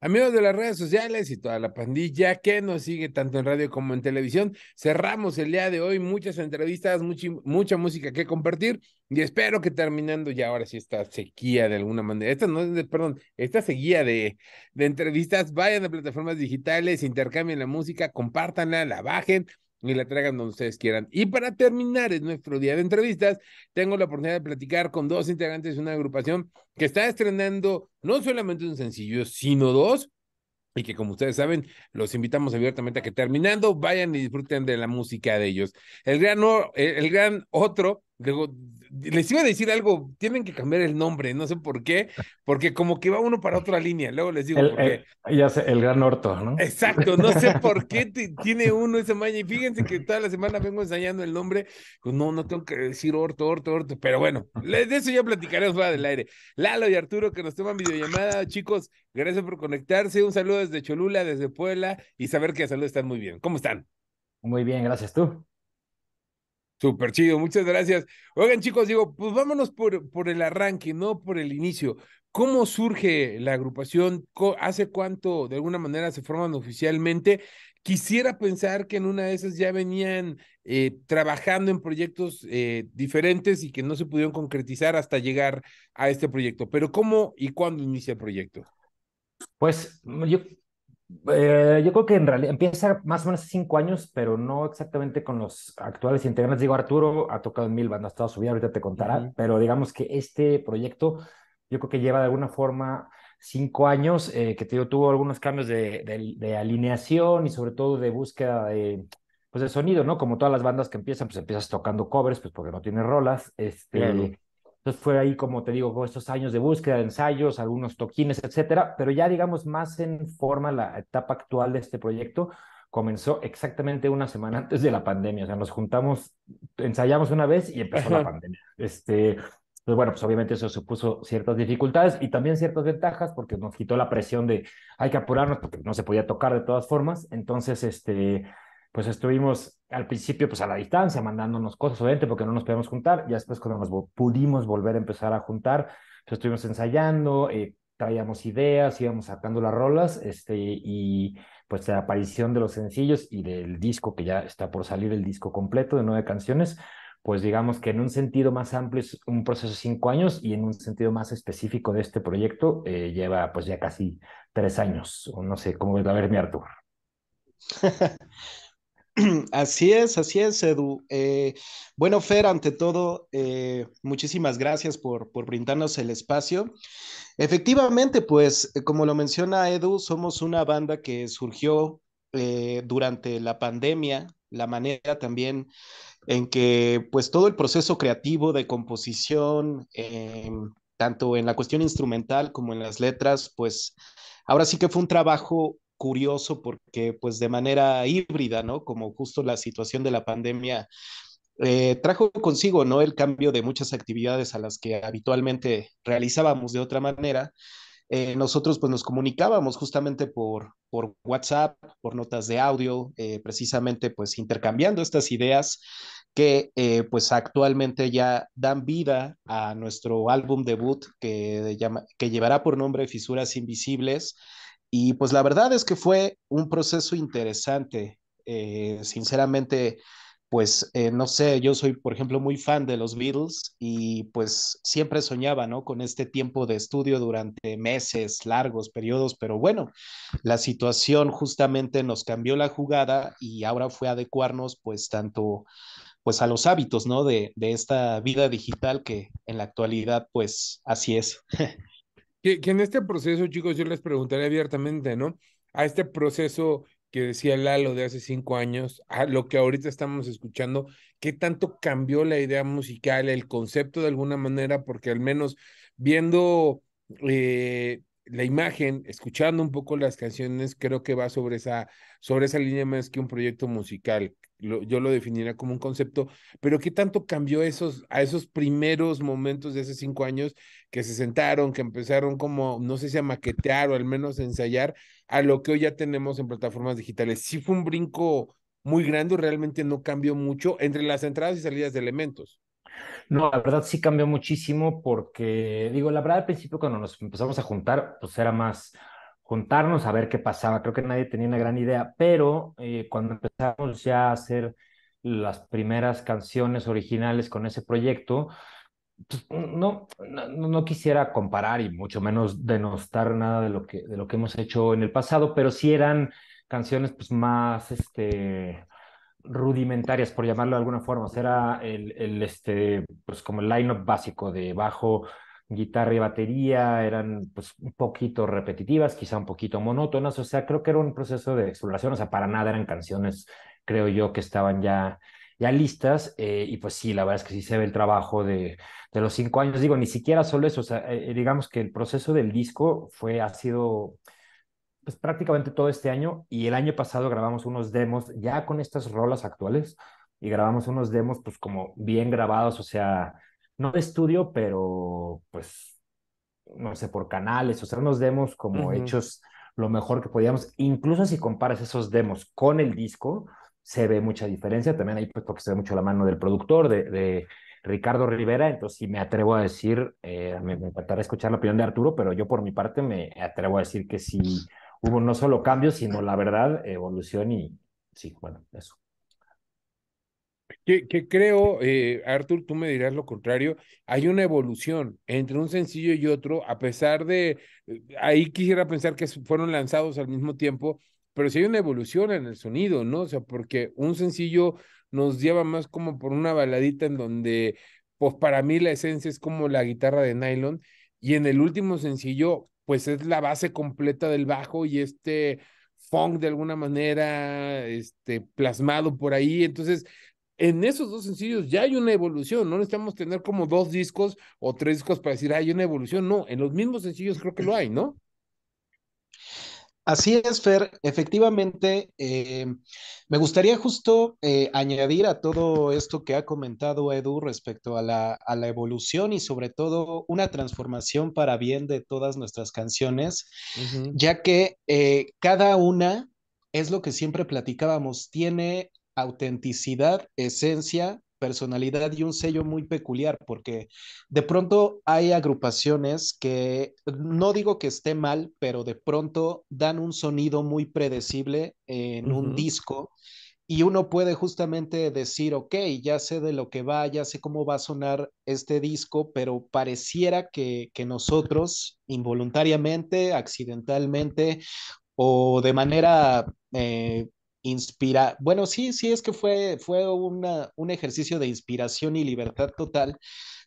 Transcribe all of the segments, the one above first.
Amigos de las redes sociales y toda la pandilla que nos sigue tanto en radio como en televisión, cerramos el día de hoy muchas entrevistas, mucha, música que compartir y espero que terminando ya ahora sí esta sequía de alguna manera, esta no perdón, esta sequía de, de entrevistas, vayan a plataformas digitales, intercambien la música, compártanla, la bajen, ni la traigan donde ustedes quieran. Y para terminar en nuestro día de entrevistas, tengo la oportunidad de platicar con dos integrantes de una agrupación que está estrenando no solamente un sencillo, sino dos, y que como ustedes saben, los invitamos abiertamente a que terminando vayan y disfruten de la música de ellos. El gran, el gran otro, les iba a decir algo, tienen que cambiar el nombre, no sé por qué, porque como que va uno para otra línea, luego les digo ya sé, el gran orto, ¿no? Exacto, no sé por qué tiene uno esa maña, y fíjense que toda la semana vengo ensayando el nombre, pues no, no tengo que decir orto, orto, orto, pero bueno, de eso ya platicaremos fuera del aire. Lalo y Arturo que nos toman videollamada, chicos, gracias por conectarse, un saludo desde Cholula, desde Puebla, y saber que a salud están muy bien. ¿Cómo están? Muy bien, gracias tú. Súper chido, muchas gracias. Oigan, chicos, digo, pues vámonos por, por el arranque, no por el inicio. ¿Cómo surge la agrupación? ¿Hace cuánto de alguna manera se forman oficialmente? Quisiera pensar que en una de esas ya venían eh, trabajando en proyectos eh, diferentes y que no se pudieron concretizar hasta llegar a este proyecto. Pero ¿cómo y cuándo inicia el proyecto? Pues yo eh, yo creo que en realidad empieza más o menos cinco años, pero no exactamente con los actuales integrantes. Digo, Arturo ha tocado en mil bandas toda su vida, ahorita te contará, pero digamos que este proyecto yo creo que lleva de alguna forma cinco años, eh, que tuvo algunos cambios de, alineación y sobre todo de búsqueda de, pues, de sonido, ¿no? Como todas las bandas que empiezan, pues empiezas tocando covers, pues porque no tienes rolas, este, entonces fue ahí, como te digo, estos años de búsqueda, de ensayos, algunos toquines, etcétera, pero ya digamos más en forma la etapa actual de este proyecto comenzó exactamente una semana antes de la pandemia, o sea, nos juntamos, ensayamos una vez y empezó la pandemia. Este, pues bueno, pues obviamente eso supuso ciertas dificultades y también ciertas ventajas porque nos quitó la presión de hay que apurarnos porque no se podía tocar de todas formas. Entonces, este, pues estuvimos al principio pues a la distancia, mandándonos cosas, obviamente, porque no nos podíamos juntar, y después cuando nos pudimos volver a empezar a juntar, pues estuvimos ensayando, eh, traíamos ideas, íbamos sacando las rolas, este, y pues la aparición de los sencillos y del disco que ya está por salir, el disco completo de nueve canciones, pues digamos que en un sentido más amplio es un proceso de cinco años y en un sentido más específico de este proyecto eh, lleva pues ya casi tres años, o no sé, ¿cómo va A ver, mi Artur. Así es, así es, Edu. Eh, bueno, Fer, ante todo, eh, muchísimas gracias por, brindarnos el espacio. Efectivamente, pues, eh, como lo menciona Edu, somos una banda que surgió durante la pandemia, la manera también en que, pues, todo el proceso creativo de composición, tanto en la cuestión instrumental como en las letras, pues, ahora sí que fue un trabajo curioso porque pues de manera híbrida, Como justo la situación de la pandemia eh, trajo consigo, ¿no? El cambio de muchas actividades a las que habitualmente realizábamos de otra manera. Eh, nosotros pues nos comunicábamos justamente por, por WhatsApp, por notas de audio, eh, precisamente pues intercambiando estas ideas que pues actualmente ya dan vida a nuestro álbum debut que, que llevará por nombre Fisuras Invisibles y pues la verdad es que fue un proceso interesante. Eh, sinceramente, pues eh, no sé, yo soy, por ejemplo, muy fan de los Beatles y pues siempre soñaba, ¿no? Con este tiempo de estudio durante meses, largos periodos, pero bueno, la situación justamente nos cambió la jugada y ahora fue adecuarnos pues tanto pues a los hábitos, ¿no? De, de esta vida digital que en la actualidad pues así es. Que, en este proceso, chicos, yo les preguntaré abiertamente, ¿no? A este proceso que decía Lalo de hace cinco años, a lo que ahorita estamos escuchando, qué tanto cambió la idea musical, el concepto de alguna manera, porque al menos viendo eh, la imagen, escuchando un poco las canciones, creo que va sobre esa, sobre esa línea más que un proyecto musical. yo lo definiría como un concepto, pero ¿qué tanto cambió esos, a esos primeros momentos de esos cinco años que se sentaron, que empezaron como, no sé si a maquetear o al menos a ensayar, a lo que hoy ya tenemos en plataformas digitales? Sí fue un brinco muy grande, realmente no cambió mucho entre las entradas y salidas de elementos. No, la verdad sí cambió muchísimo porque, digo, la verdad al principio cuando nos empezamos a juntar, pues era más juntarnos a ver qué pasaba. Creo que nadie tenía una gran idea, pero eh, cuando empezamos ya a hacer las primeras canciones originales con ese proyecto, pues, no, no, quisiera comparar y mucho menos denostar nada de lo, que, de lo que hemos hecho en el pasado, pero sí eran canciones pues, más, este, rudimentarias, por llamarlo de alguna forma. O sea, era el, este, pues como el line-up básico de bajo, guitarra y batería, eran pues un poquito repetitivas, quizá un poquito monótonas. O sea, creo que era un proceso de exploración. O sea, para nada eran canciones, creo yo, que estaban ya ya listas, eh, y pues sí, la verdad es que sí se ve el trabajo de, los cinco años, digo, ni siquiera solo eso, o sea, eh, eh, digamos que el proceso del disco fue, ha sido, pues, prácticamente todo este año y el año pasado grabamos unos demos ya con estas rolas actuales y grabamos unos demos pues como bien grabados, o sea, no de estudio, pero pues, no sé, por canales, o sea, unos demos como hechos lo mejor que podíamos, incluso si comparas esos demos con el disco, se ve mucha diferencia, también ahí pues porque se ve mucho la mano del productor, de, de Ricardo Rivera, entonces si me atrevo a decir, eh, me, me encantará escuchar la opinión de Arturo, pero yo por mi parte me atrevo a decir que sí hubo no solo cambios, sino la verdad, evolución y sí, bueno, eso. Que, creo, eh, Arthur, tú me dirás lo contrario, hay una evolución entre un sencillo y otro, a pesar de, eh, ahí quisiera pensar que fueron lanzados al mismo tiempo, pero sí hay una evolución en el sonido, ¿no? O sea, porque un sencillo nos lleva más como por una baladita en donde, pues para mí la esencia es como la guitarra de nylon, y en el último sencillo pues es la base completa del bajo y este funk de alguna manera este, plasmado por ahí. Entonces, en esos dos sencillos ya hay una evolución, no necesitamos tener como dos discos o tres discos para decir, hay una evolución, no, en los mismos sencillos creo que lo hay, ¿no? Así es, Fer. Efectivamente, eh, me gustaría justo eh, añadir a todo esto que ha comentado Edu respecto a la, evolución y sobre todo una transformación para bien de todas nuestras canciones, ya que eh, cada una, es lo que siempre platicábamos, tiene autenticidad, esencia personalidad y un sello muy peculiar, porque de pronto hay agrupaciones que, no digo que esté mal, pero de pronto dan un sonido muy predecible en un disco y uno puede justamente decir, ok, ya sé de lo que va, ya sé cómo va a sonar este disco, pero pareciera que, nosotros involuntariamente, accidentalmente o de manera... Eh, inspira, bueno, sí, sí es que fue, fue un ejercicio de inspiración y libertad total.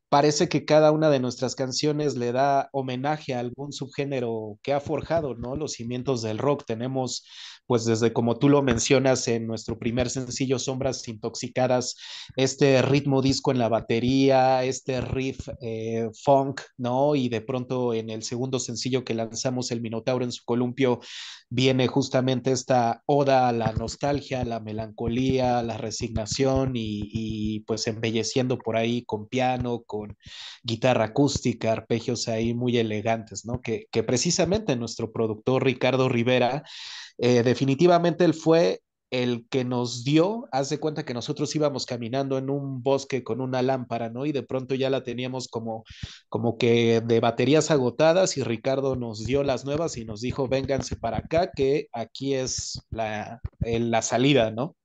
Parece que cada una de nuestras canciones le da homenaje a algún subgénero que ha forjado, ¿no? Los cimientos del rock. Tenemos pues desde como tú lo mencionas en nuestro primer sencillo, Sombras Intoxicadas, este ritmo disco en la batería, este riff eh, funk, ¿no? Y de pronto en el segundo sencillo que lanzamos, El Minotauro en su columpio, viene justamente esta oda a la nostalgia, a la melancolía, a la resignación y, pues embelleciendo por ahí con piano, con guitarra acústica, arpegios ahí muy elegantes, ¿no? Que, que precisamente nuestro productor Ricardo Rivera, eh, definitivamente él fue el que nos dio, hace cuenta que nosotros íbamos caminando en un bosque con una lámpara, ¿no? Y de pronto ya la teníamos como, como que de baterías agotadas y Ricardo nos dio las nuevas y nos dijo, vénganse para acá, que aquí es la, eh, la salida, ¿no?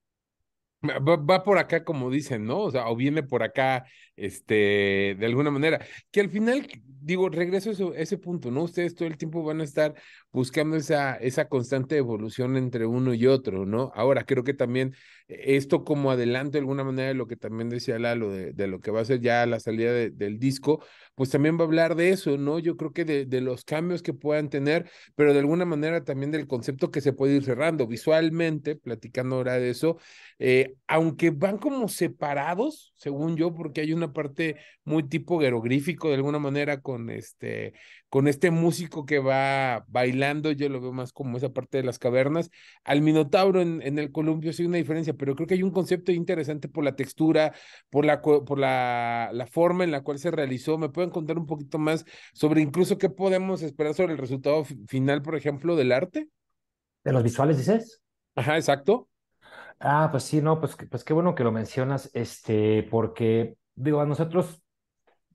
Va, por acá, como dicen, ¿no? O sea, o viene por acá, este, de alguna manera. Que al final, digo, regreso ese, a ese punto, ¿no? Ustedes todo el tiempo van a estar buscando esa, esa constante evolución entre uno y otro, ¿no? Ahora, creo que también eh, esto como adelanto de alguna manera de lo que también decía Lalo, de, de lo que va a ser ya la salida del disco, pues también va a hablar de eso, ¿no? Yo creo que de, los cambios que puedan tener, pero de alguna manera también del concepto que se puede ir cerrando visualmente, platicando ahora de eso, eh, aunque van como separados, según yo, porque hay una parte muy tipo jeroglífico de alguna manera con este, con este músico que va bailando, yo lo veo más como esa parte de las cavernas. Al Minotauro en, el columpio sí hay una diferencia, pero creo que hay un concepto interesante por la textura, por, la, por la, forma en la cual se realizó. ¿Me pueden contar un poquito más sobre incluso qué podemos esperar sobre el resultado final, por ejemplo, del arte? ¿De los visuales dices? Ajá, exacto. Ah, pues sí, no, pues, pues qué bueno que lo mencionas, este, porque digo, a nosotros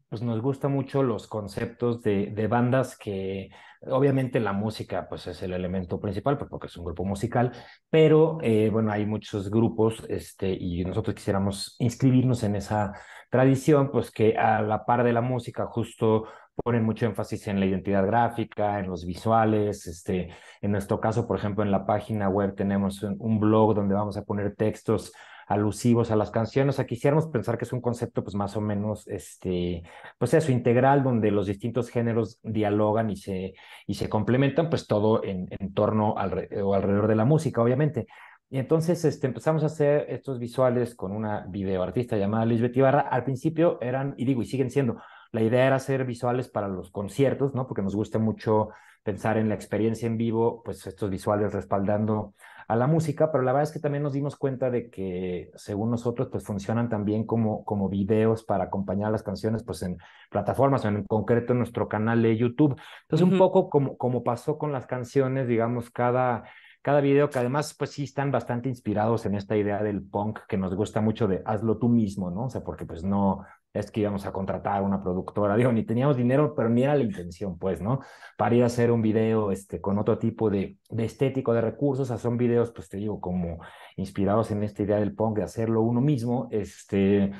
pues nos gusta mucho los conceptos de, bandas que obviamente la música pues es el elemento principal pues, porque es un grupo musical, pero eh, bueno, hay muchos grupos este, y nosotros quisiéramos inscribirnos en esa tradición pues que a la par de la música justo ponen mucho énfasis en la identidad gráfica, en los visuales, este, en nuestro caso, por ejemplo, en la página web tenemos un blog donde vamos a poner textos alusivos a las canciones. O Aquí sea, quisiéramos pensar que es un concepto pues más o menos, este, pues su integral, donde los distintos géneros dialogan y se, y se complementan, pues todo en, torno o alrededor de la música, obviamente. Y entonces este, empezamos a hacer estos visuales con una videoartista llamada Lisbeth Ibarra. Al principio eran, y digo, y siguen siendo, la idea era hacer visuales para los conciertos, ¿no? Porque nos gusta mucho pensar en la experiencia en vivo, pues estos visuales respaldando a la música, pero la verdad es que también nos dimos cuenta de que, según nosotros, pues funcionan también como, como videos para acompañar las canciones, pues en plataformas, en concreto en nuestro canal de YouTube. Entonces, un poco como, como pasó con las canciones, digamos, cada, cada video, que además, pues sí están bastante inspirados en esta idea del punk que nos gusta mucho de hazlo tú mismo, ¿no? O sea, porque pues no, es que íbamos a contratar una productora, digo, ni teníamos dinero, pero ni era la intención, pues, ¿no? Para ir a hacer un video este, con otro tipo de, de estético, de recursos, o sea, son videos, pues te digo, como inspirados en esta idea del punk, de hacerlo uno mismo, este...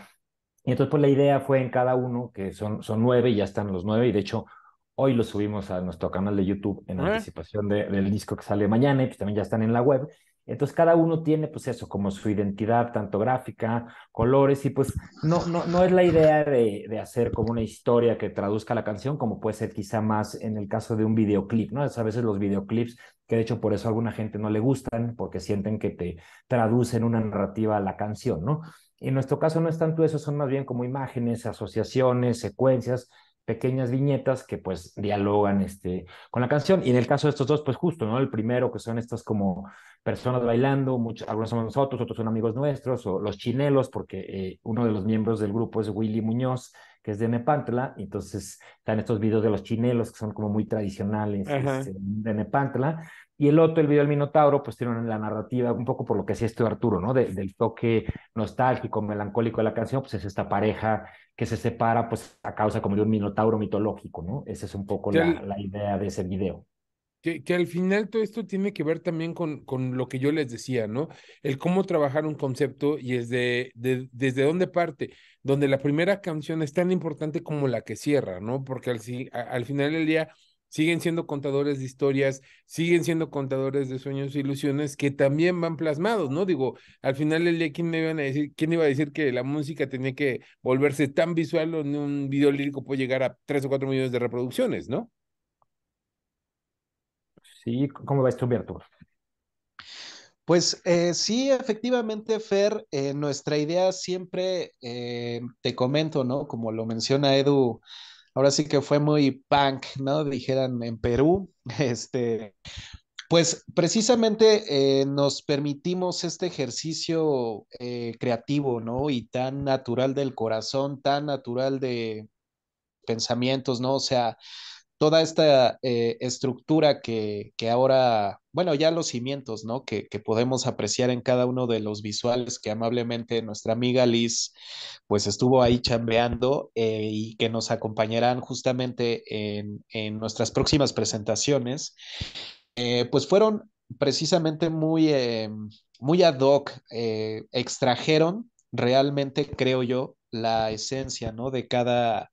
Y entonces, pues la idea fue en cada uno, que son, son nueve, ya están los nueve, y de hecho, hoy los subimos a nuestro canal de YouTube en anticipación del disco que sale mañana, y pues también ya están en la web. Entonces cada uno tiene pues eso, como su identidad tanto gráfica, colores y pues no, no, no es la idea de, de, hacer como una historia que traduzca la canción como puede ser quizá más en el caso de un videoclip, ¿no? a veces los videoclips que de hecho por eso a alguna gente no le gustan porque sienten que te traducen una narrativa a la canción, ¿no? En nuestro caso no es tanto eso, son más bien como imágenes, asociaciones, secuencias pequeñas viñetas que pues dialogan este, con la canción. Y en el caso de estos dos, pues justo, ¿no? El primero, que son estas como personas bailando, muchos, algunos son nosotros, otros son amigos nuestros, o los chinelos, porque eh, uno de los miembros del grupo es Willy Muñoz, que es de Nepantla, entonces están estos videos de los chinelos, que son como muy tradicionales este, de Nepantla. Y el otro, el video del Minotauro, pues tiene la narrativa, un poco por lo que hacía esto Arturo, ¿no? del toque nostálgico, melancólico de la canción, pues es esta pareja que se separa pues a causa como de un minotauro mitológico, ¿no? Esa es un poco la, la, idea de ese video. Que, que, al final todo esto tiene que ver también con, con lo que yo les decía, ¿no? El cómo trabajar un concepto y desde, de, desde dónde parte, donde la primera canción es tan importante como la que cierra, ¿no? Porque al, al final del día siguen siendo contadores de historias, siguen siendo contadores de sueños e ilusiones que también van plasmados, ¿no? Digo, al final el día, ¿quién, me iban a decir, ¿quién iba a decir que la música tenía que volverse tan visual o en un video lírico puede llegar a tres o cuatro millones de reproducciones, ¿no? Sí, ¿cómo va esto, Berto? Pues eh, sí, efectivamente, Fer, eh, nuestra idea siempre, eh, te comento, ¿no? Como lo menciona Edu, ahora sí que fue muy punk, ¿no? Dijeran en Perú, este, pues precisamente eh, nos permitimos este ejercicio eh, creativo, ¿no? Y tan natural del corazón, tan natural de pensamientos, ¿no? O sea, toda esta eh, estructura que, ahora, bueno, ya los cimientos, ¿no? Que, podemos apreciar en cada uno de los visuales que amablemente nuestra amiga Liz, pues estuvo ahí chambeando eh, y que nos acompañarán justamente en, nuestras próximas presentaciones, eh, pues fueron precisamente muy, muy ad hoc, extrajeron realmente, creo yo, la esencia, ¿no? De cada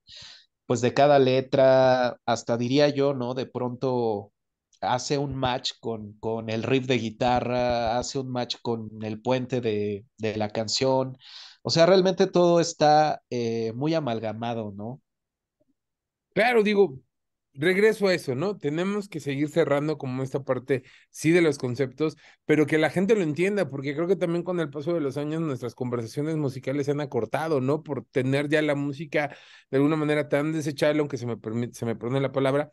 pues de cada letra, hasta diría yo, ¿no? De pronto hace un match con, con el riff de guitarra, hace un match con el puente de, la canción. O sea, realmente todo está eh, muy amalgamado, ¿no? Claro, digo, regreso a eso, ¿no? Tenemos que seguir cerrando como esta parte, sí, de los conceptos, pero que la gente lo entienda, porque creo que también con el paso de los años nuestras conversaciones musicales se han acortado, ¿no? Por tener ya la música de alguna manera tan desechable, aunque se me, permite, se me pone la palabra,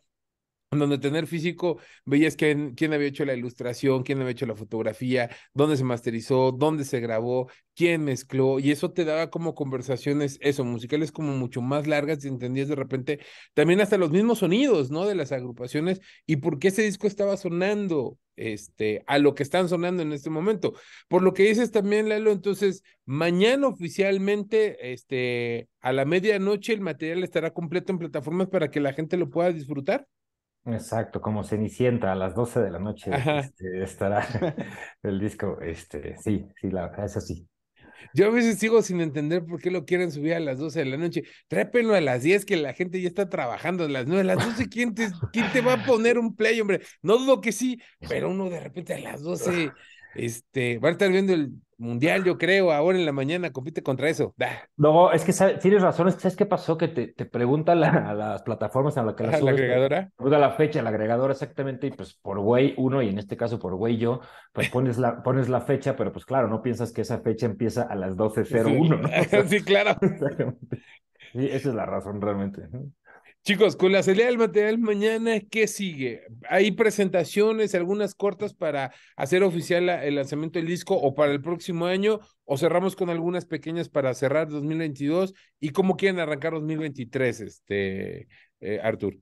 donde tener físico veías quién, quién había hecho la ilustración, quién había hecho la fotografía, dónde se masterizó, dónde se grabó, quién mezcló, y eso te daba como conversaciones, eso, musicales como mucho más largas y entendías de repente también hasta los mismos sonidos, ¿no? De las agrupaciones y por qué ese disco estaba sonando, este, a lo que están sonando en este momento. Por lo que dices también, Lalo, entonces, mañana oficialmente, este, a la medianoche el material estará completo en plataformas para que la gente lo pueda disfrutar. Exacto, como Cenicienta a las 12 de la noche este, estará el disco. Este, sí, sí, la, eso sí. Yo a veces sigo sin entender por qué lo quieren subir a las 12 de la noche. Trépenlo a las 10, que la gente ya está trabajando a las 9. A las 12, ¿quién te, quién te va a poner un play, hombre? No dudo que sí, pero uno de repente a las 12, este, va a estar viendo el, mundial, yo creo, ahora en la mañana compite contra eso. No, es que tienes razón, es que ¿sabes qué pasó? Que te, preguntan a las plataformas a las que las ¿La agregadora? Te la fecha, la agregadora exactamente, y pues por güey uno, y en este caso por güey yo, pues pones la, pones la fecha, pero pues claro, no piensas que esa fecha empieza a las 12.01, sí. claro. Exactamente. Sí, esa es la razón realmente. Chicos, con la salida del material mañana, ¿qué sigue? ¿Hay presentaciones, algunas cortas para hacer oficial el lanzamiento del disco o para el próximo año? ¿O cerramos con algunas pequeñas para cerrar 2022? ¿Y cómo quieren arrancar 2023, este, eh, Artur?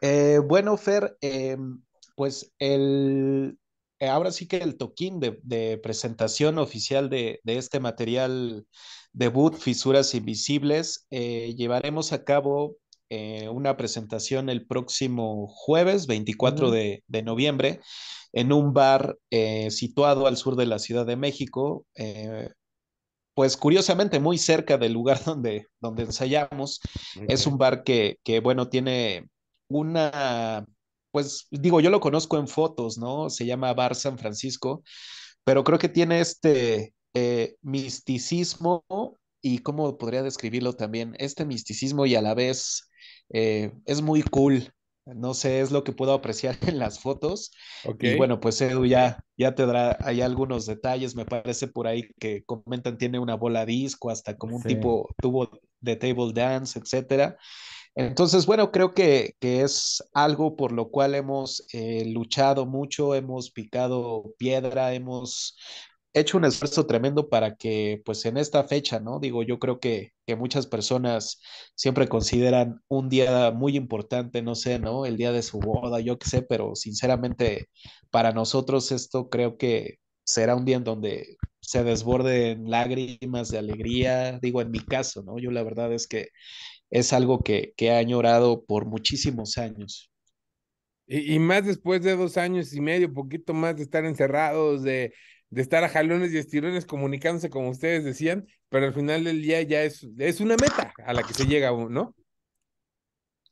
Eh, bueno, Fer, em, pues el, eh, ahora sí que el toquín de, presentación oficial de, este material debut, Fisuras Invisibles. Eh, llevaremos a cabo eh, una presentación el próximo jueves, 24 de, noviembre, en un bar situado al sur de la Ciudad de México. pues curiosamente muy cerca del lugar donde, donde ensayamos. Es un bar que, bueno, tiene una pues digo, yo lo conozco en fotos, ¿no? Se llama Bar San Francisco, pero creo que tiene este eh, misticismo y cómo podría describirlo también, este misticismo y a la vez eh, es muy cool. No sé, es lo que puedo apreciar en las fotos. Okay. Y bueno, pues Edu ya, ya te dará hay algunos detalles. Me parece por ahí que comentan tiene una bola disco, hasta como un tipo tubo de table dance, etcétera. Entonces, bueno, creo que, es algo por lo cual hemos eh, luchado mucho, hemos picado piedra, hemos hecho un esfuerzo tremendo para que, pues en esta fecha, ¿no? Digo, yo creo que, que muchas personas siempre consideran un día muy importante, no sé, ¿no? El día de su boda, yo qué sé, pero sinceramente para nosotros esto creo que será un día en donde se desborden lágrimas de alegría, digo, en mi caso, ¿no? Yo la verdad es que es algo que, ha añorado por muchísimos años. Y, más después de dos años y medio, poquito más de estar encerrados, de, estar a jalones y estirones comunicándose como ustedes decían, pero al final del día ya es, es una meta a la que se llega, ¿no?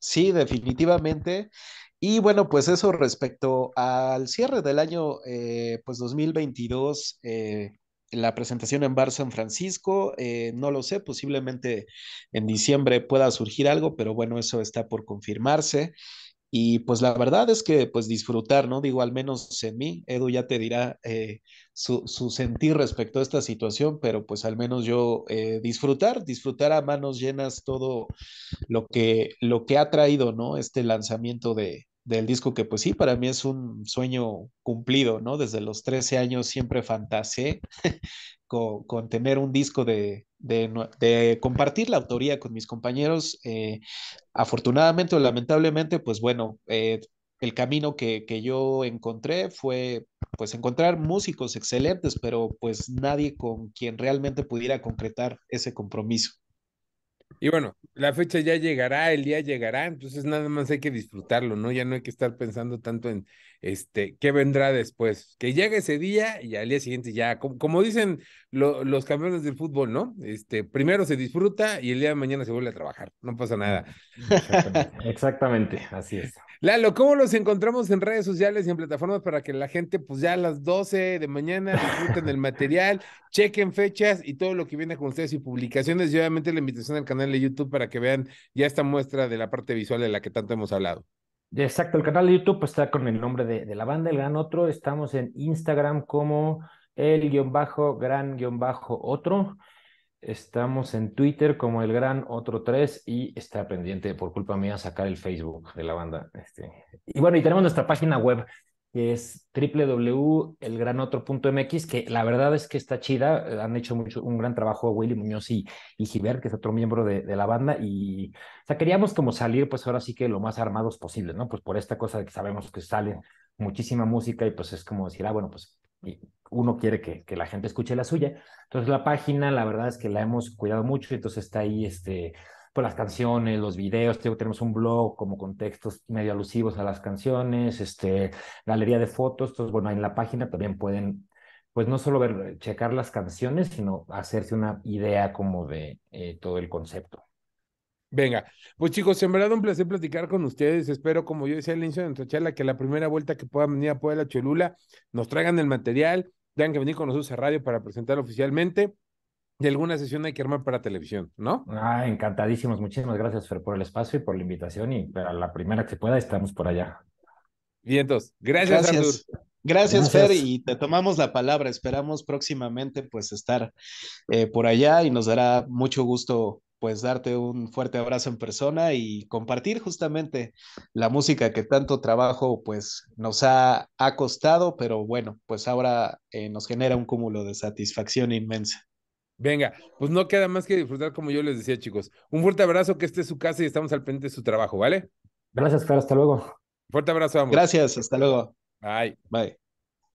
Sí, definitivamente. Y bueno, pues eso respecto al cierre del año eh, pues 2022, eh, la presentación en bar San Francisco, eh, no lo sé, posiblemente en diciembre pueda surgir algo, pero bueno, eso está por confirmarse. Y pues la verdad es que pues disfrutar, ¿no? Digo, al menos en mí, Edu ya te dirá eh, su, sentir respecto a esta situación, pero pues al menos yo eh, disfrutar, disfrutar a manos llenas todo lo que, lo que ha traído, ¿no? Este lanzamiento de, del disco que pues sí, para mí es un sueño cumplido, ¿no? Desde los 13 años siempre fantaseé con, tener un disco de, compartir la autoría con mis compañeros. Eh, afortunadamente o lamentablemente, pues bueno, eh, el camino que, que, yo encontré fue pues encontrar músicos excelentes, pero pues nadie con quien realmente pudiera concretar ese compromiso. Y bueno, la fecha ya llegará, el día llegará, entonces nada más hay que disfrutarlo, ¿no? Ya no hay que estar pensando tanto en este qué vendrá después. Que llegue ese día y al día siguiente ya, como, dicen los campeones del fútbol, ¿no? Este, primero se disfruta y el día de mañana se vuelve a trabajar, no pasa nada. Exactamente, así es. Lalo, ¿cómo los encontramos en redes sociales y en plataformas para que la gente, pues ya a las 12 de mañana disfruten el material, chequen fechas y todo lo que viene con ustedes y publicaciones? Y obviamente la invitación al canal de YouTube para que vean ya esta muestra de la parte visual de la que tanto hemos hablado. Exacto, el canal de YouTube está con el nombre de, la banda, el gran otro. Estamos en Instagram como el guión bajo, gran guión bajo otro. Estamos en Twitter como el gran otro tres y está pendiente por culpa mía sacar el Facebook de la banda. Este. Y bueno, y tenemos nuestra página web que es www.elgranotro.mx, que la verdad es que está chida, eh, han hecho mucho, un gran trabajo Willy Muñoz y, y que es otro miembro de, la banda, y o sea, queríamos como salir, pues ahora sí que lo más armados posible, ¿no? Pues por esta cosa de que sabemos que sale muchísima música y pues es como decir, ah, bueno, pues uno quiere que, que la gente escuche la suya. Entonces la página, la verdad es que la hemos cuidado mucho, y entonces está ahí este por pues, las canciones, los videos, tenemos un blog como con textos medio alusivos a las canciones, este, galería de fotos, entonces, bueno, en la página también pueden, pues no solo ver, checar las canciones, sino hacerse una idea como de eh, todo el concepto. Venga, pues chicos, en verdad un placer platicar con ustedes. Espero, como yo decía al inicio de nuestra charla, que la primera vuelta que puedan venir a Puebla Cholula nos traigan el material, tengan que venir con nosotros a radio para presentar oficialmente de alguna sesión hay que armar para televisión, ¿no? Ah, encantadísimos. Muchísimas gracias, Fer, por el espacio y por la invitación. Y para la primera que se pueda, estamos por allá. Bien, entonces, gracias, gracias. Gracias, Fer, y te tomamos la palabra. Esperamos próximamente pues estar eh, por allá y nos dará mucho gusto pues darte un fuerte abrazo en persona y compartir justamente la música que tanto trabajo pues nos ha, ha costado, pero bueno, pues ahora eh, nos genera un cúmulo de satisfacción inmensa. Venga, pues no queda más que disfrutar como yo les decía, chicos. Un fuerte abrazo, que esté su casa y estamos al frente de su trabajo, ¿vale? Gracias, claro. hasta luego. Fuerte abrazo, vamos. Gracias, hasta luego. Bye. Bye.